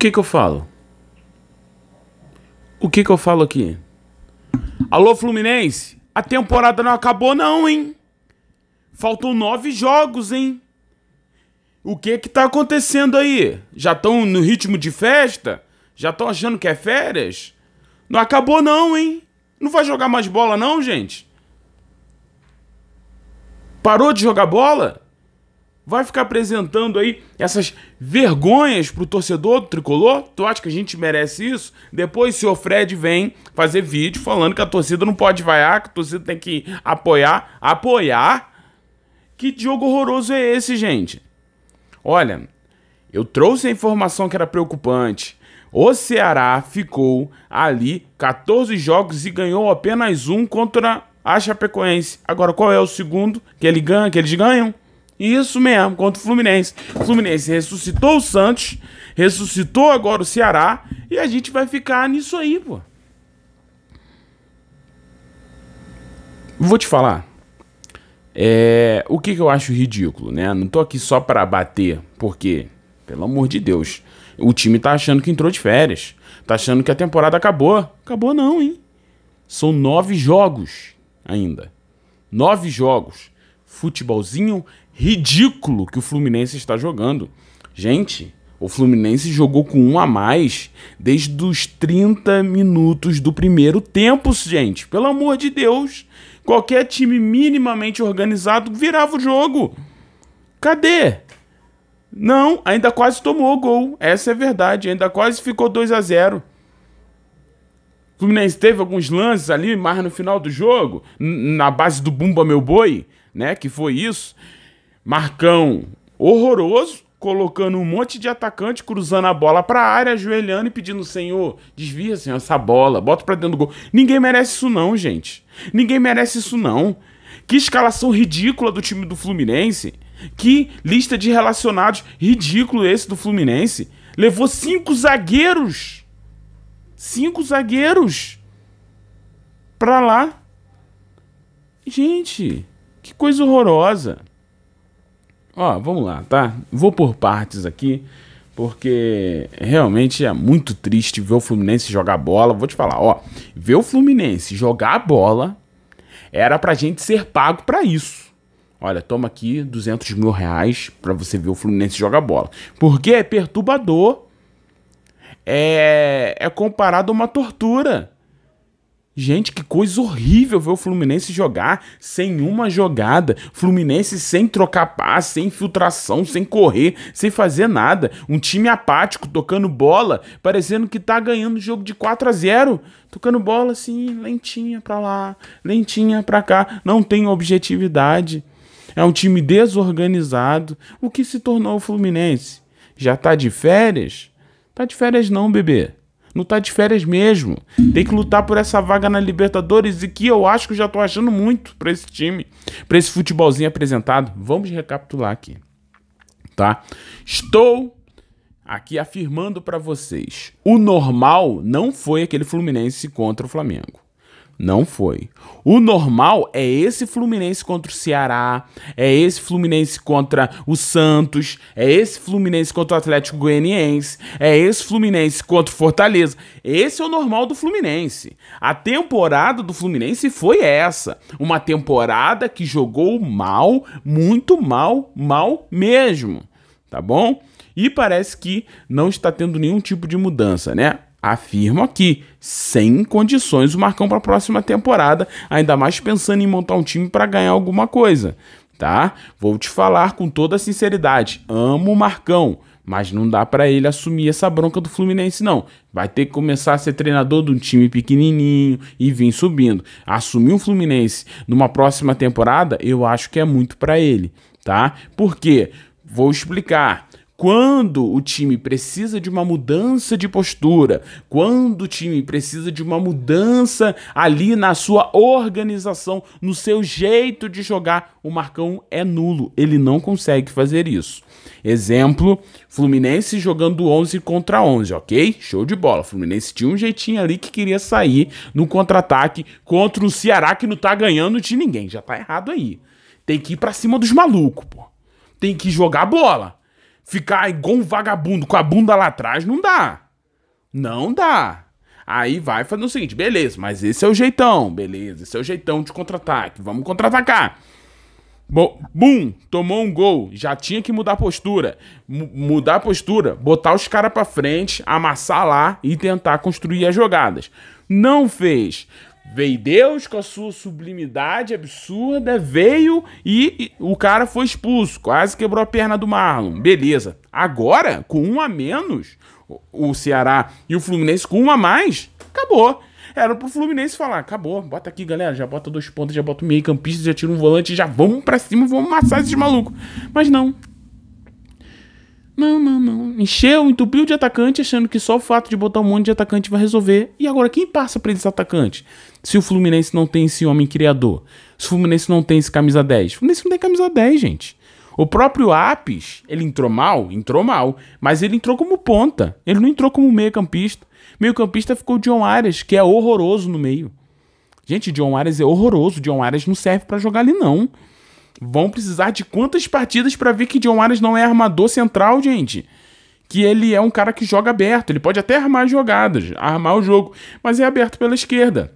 que que eu falo? O que que eu falo aqui? Alô, Fluminense? A temporada não acabou não, hein? Faltam nove jogos, hein? O que que tá acontecendo aí? Já estão no ritmo de festa? Já estão achando que é férias? Não acabou não, hein? Não vai jogar mais bola não, gente? Parou de jogar bola? vai ficar apresentando aí essas vergonhas pro torcedor do tricolor? Tu acha que a gente merece isso? Depois o senhor Fred vem fazer vídeo falando que a torcida não pode vaiar, que a torcida tem que apoiar. Apoiar? Que jogo horroroso é esse, gente? Olha, eu trouxe a informação que era preocupante. O Ceará ficou ali 14 jogos e ganhou apenas um contra a Chapecoense. Agora, qual é o segundo que, ele ganha, que eles ganham? Isso mesmo, contra o Fluminense. O Fluminense ressuscitou o Santos, ressuscitou agora o Ceará e a gente vai ficar nisso aí, pô. Vou te falar. É, o que, que eu acho ridículo, né? Não tô aqui só para bater, porque, pelo amor de Deus, o time tá achando que entrou de férias. Tá achando que a temporada acabou. Acabou não, hein? São nove jogos ainda. Nove jogos. Futebolzinho ridículo que o Fluminense está jogando. Gente, o Fluminense jogou com um a mais desde os 30 minutos do primeiro tempo, gente. Pelo amor de Deus. Qualquer time minimamente organizado virava o jogo. Cadê? Não, ainda quase tomou o gol. Essa é a verdade. Ainda quase ficou 2 a 0. O Fluminense teve alguns lances ali, mas no final do jogo, na base do Bumba Meu Boi, né? Que foi isso. Marcão, horroroso, colocando um monte de atacante, cruzando a bola para a área, ajoelhando e pedindo, Senhor, desvia, Senhor, essa bola, bota para dentro do gol. Ninguém merece isso não, gente. Ninguém merece isso não. Que escalação ridícula do time do Fluminense. Que lista de relacionados ridículo esse do Fluminense. Levou cinco zagueiros. Cinco zagueiros. Pra lá. Gente, que coisa horrorosa. Ó, vamos lá, tá? Vou por partes aqui, porque realmente é muito triste ver o Fluminense jogar bola. Vou te falar, ó, ver o Fluminense jogar bola era pra gente ser pago pra isso. Olha, toma aqui 200 mil reais pra você ver o Fluminense jogar bola. Porque é perturbador, é, é comparado a uma tortura. Gente, que coisa horrível ver o Fluminense jogar sem uma jogada. Fluminense sem trocar passe, sem infiltração, sem correr, sem fazer nada. Um time apático, tocando bola, parecendo que tá ganhando o jogo de 4 a 0 Tocando bola assim, lentinha pra lá, lentinha pra cá. Não tem objetividade. É um time desorganizado. O que se tornou o Fluminense? Já tá de férias? Tá de férias não, bebê. Não tá de férias mesmo. Tem que lutar por essa vaga na Libertadores e que eu acho que já tô achando muito para esse time, para esse futebolzinho apresentado. Vamos recapitular aqui. Tá? Estou aqui afirmando para vocês, o normal não foi aquele Fluminense contra o Flamengo. Não foi. O normal é esse Fluminense contra o Ceará, é esse Fluminense contra o Santos, é esse Fluminense contra o Atlético Goianiense, é esse Fluminense contra o Fortaleza. Esse é o normal do Fluminense. A temporada do Fluminense foi essa. Uma temporada que jogou mal, muito mal, mal mesmo. Tá bom? E parece que não está tendo nenhum tipo de mudança, né? afirmo aqui, sem condições o Marcão para a próxima temporada, ainda mais pensando em montar um time para ganhar alguma coisa, tá? Vou te falar com toda sinceridade, amo o Marcão, mas não dá para ele assumir essa bronca do Fluminense não. Vai ter que começar a ser treinador de um time pequenininho e vir subindo. Assumir o um Fluminense numa próxima temporada, eu acho que é muito para ele, tá? Porque vou explicar quando o time precisa de uma mudança de postura, quando o time precisa de uma mudança ali na sua organização, no seu jeito de jogar, o Marcão é nulo. Ele não consegue fazer isso. Exemplo, Fluminense jogando 11 contra 11, ok? Show de bola. Fluminense tinha um jeitinho ali que queria sair no contra-ataque contra o Ceará que não tá ganhando de ninguém. Já tá errado aí. Tem que ir pra cima dos malucos, pô. Tem que jogar bola ficar igual um vagabundo com a bunda lá atrás, não dá. Não dá. Aí vai fazendo o seguinte, beleza, mas esse é o jeitão, beleza, esse é o jeitão de contra-ataque, vamos contra-atacar. Bum, tomou um gol, já tinha que mudar a postura. M mudar a postura, botar os caras pra frente, amassar lá e tentar construir as jogadas. Não fez. Veio Deus com a sua sublimidade absurda, veio e, o cara foi expulso, quase quebrou a perna do Marlon. Beleza. Agora, com um a menos, o, o Ceará e o Fluminense com um a mais, acabou. Era pro Fluminense falar, acabou, bota aqui, galera, já bota dois pontos, já bota o meio campista, já tira um volante, já vamos pra cima, vamos amassar esses malucos. Mas não, não, não, não. Encheu, entupiu de atacante, achando que só o fato de botar um monte de atacante vai resolver. E agora, quem passa para esse atacantes? Se o Fluminense não tem esse homem criador, se o Fluminense não tem esse camisa 10. O Fluminense não tem camisa 10, gente. O próprio Apis, ele entrou mal? Entrou mal. Mas ele entrou como ponta. Ele não entrou como meio-campista. Meio-campista ficou o John Arias, que é horroroso no meio. Gente, John Arias é horroroso. John Arias não serve para jogar ali, não. Vão precisar de quantas partidas para ver que John Arias não é armador central, gente? Que ele é um cara que joga aberto. Ele pode até armar jogadas, armar o jogo, mas é aberto pela esquerda.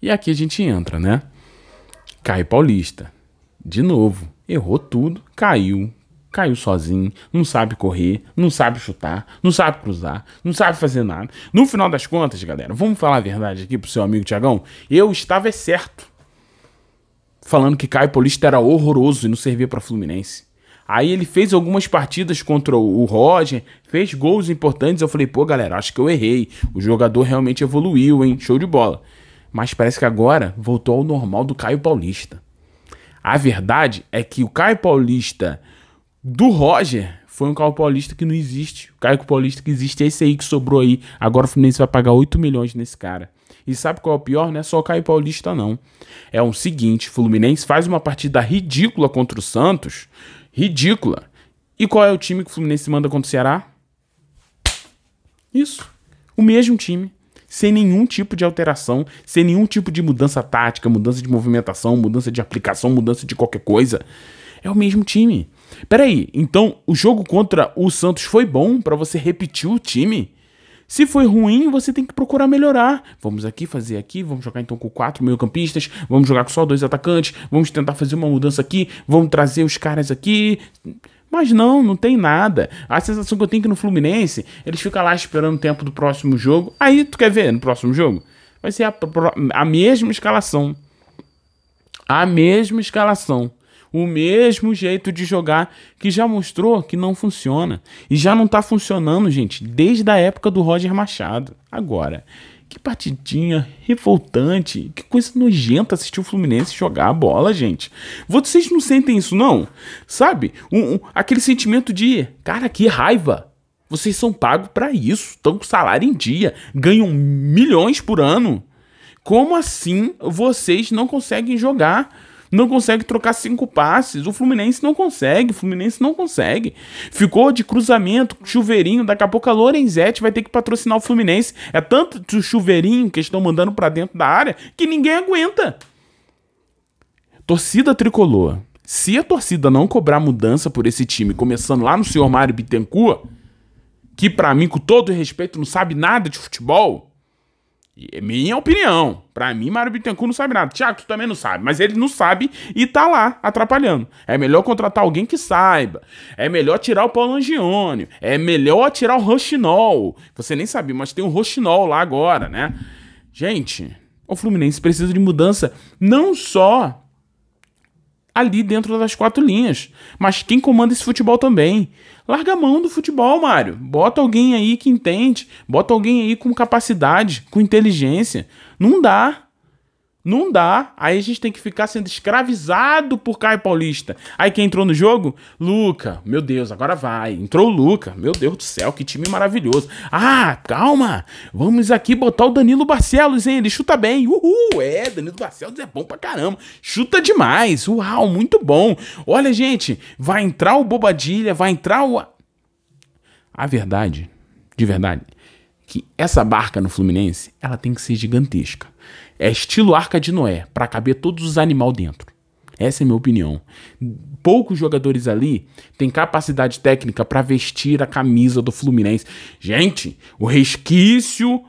E aqui a gente entra, né? Cai Paulista. De novo, errou tudo, caiu, caiu sozinho, não sabe correr, não sabe chutar, não sabe cruzar, não sabe fazer nada. No final das contas, galera, vamos falar a verdade aqui pro seu amigo Tiagão? Eu estava certo falando que Caio Paulista era horroroso e não servia para Fluminense. Aí ele fez algumas partidas contra o Roger, fez gols importantes. Eu falei, pô, galera, acho que eu errei. O jogador realmente evoluiu, hein? Show de bola. Mas parece que agora voltou ao normal do Caio Paulista. A verdade é que o Caio Paulista do Roger foi um Caio Paulista que não existe. O Caio Paulista que existe é esse aí que sobrou aí. Agora o Fluminense vai pagar 8 milhões nesse cara. E sabe qual é o pior? Não é só o Caio Paulista, não. É o um seguinte: Fluminense faz uma partida ridícula contra o Santos. Ridícula. E qual é o time que o Fluminense manda contra o Ceará? Isso. O mesmo time. Sem nenhum tipo de alteração, sem nenhum tipo de mudança tática, mudança de movimentação, mudança de aplicação, mudança de qualquer coisa. É o mesmo time. Peraí, então o jogo contra o Santos foi bom para você repetir o time? Se foi ruim, você tem que procurar melhorar. Vamos aqui, fazer aqui, vamos jogar então com quatro meio-campistas, vamos jogar com só dois atacantes, vamos tentar fazer uma mudança aqui, vamos trazer os caras aqui. Mas não, não tem nada. A sensação que eu tenho é que no Fluminense, eles ficam lá esperando o tempo do próximo jogo. Aí, tu quer ver no próximo jogo? Vai ser a, a mesma escalação. A mesma escalação o mesmo jeito de jogar que já mostrou que não funciona. E já não tá funcionando, gente, desde a época do Roger Machado. Agora, que partidinha revoltante, que coisa nojenta assistir o Fluminense jogar a bola, gente. Vocês não sentem isso, não? Sabe? Um, um, aquele sentimento de, cara, que raiva. Vocês são pagos para isso, estão com salário em dia, ganham milhões por ano. Como assim vocês não conseguem jogar? não consegue trocar cinco passes. O Fluminense não consegue, o Fluminense não consegue. Ficou de cruzamento, chuveirinho, daqui a pouco a Lorenzetti vai ter que patrocinar o Fluminense. É tanto chuveirinho que estão mandando para dentro da área que ninguém aguenta. Torcida tricolor. Se a torcida não cobrar mudança por esse time, começando lá no senhor Mário Bittencourt, que para mim, com todo respeito, não sabe nada de futebol, é minha opinião. Para mim, Mário Bittencourt não sabe nada. Tiago, tu também não sabe. Mas ele não sabe e tá lá, atrapalhando. É melhor contratar alguém que saiba. É melhor tirar o Paulo Angione. É melhor tirar o Rochinol. Você nem sabia, mas tem o um Rochinol lá agora, né? Gente, o Fluminense precisa de mudança não só ali dentro das quatro linhas. Mas quem comanda esse futebol também? Larga a mão do futebol, Mário. Bota alguém aí que entende, bota alguém aí com capacidade, com inteligência. Não dá. Não dá. Aí a gente tem que ficar sendo escravizado por Caio Paulista. Aí quem entrou no jogo? Luca. Meu Deus, agora vai. Entrou o Luca. Meu Deus do céu, que time maravilhoso. Ah, calma. Vamos aqui botar o Danilo Barcelos, hein? Ele chuta bem. Uhul, é. Danilo Barcelos é bom pra caramba. Chuta demais. Uau, muito bom. Olha, gente. Vai entrar o Bobadilha, vai entrar o. A verdade, de verdade, que essa barca no Fluminense, ela tem que ser gigantesca. É estilo Arca de Noé, para caber todos os animais dentro. Essa é a minha opinião. Poucos jogadores ali têm capacidade técnica para vestir a camisa do Fluminense. Gente, o resquício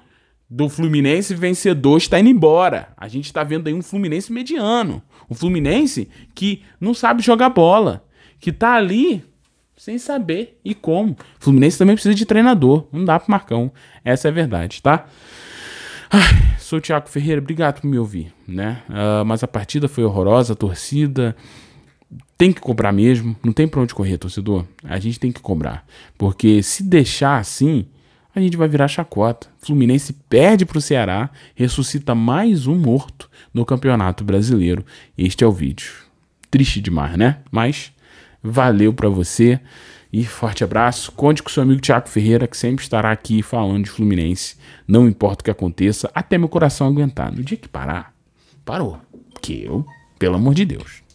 do Fluminense vencedor está indo embora. A gente está vendo aí um Fluminense mediano. Um Fluminense que não sabe jogar bola. Que tá ali sem saber e como. O Fluminense também precisa de treinador. Não dá para Marcão. Essa é a verdade, tá? Ai sou o Thiago Ferreira, obrigado por me ouvir, né? Uh, mas a partida foi horrorosa, a torcida tem que cobrar mesmo, não tem pra onde correr, torcedor. A gente tem que cobrar, porque se deixar assim, a gente vai virar chacota. Fluminense perde pro Ceará, ressuscita mais um morto no Campeonato Brasileiro. Este é o vídeo. Triste demais, né? Mas Valeu para você e forte abraço. Conte com seu amigo Tiago Ferreira, que sempre estará aqui falando de Fluminense, não importa o que aconteça, até meu coração aguentar. No dia que parar, parou. Que eu, pelo amor de Deus.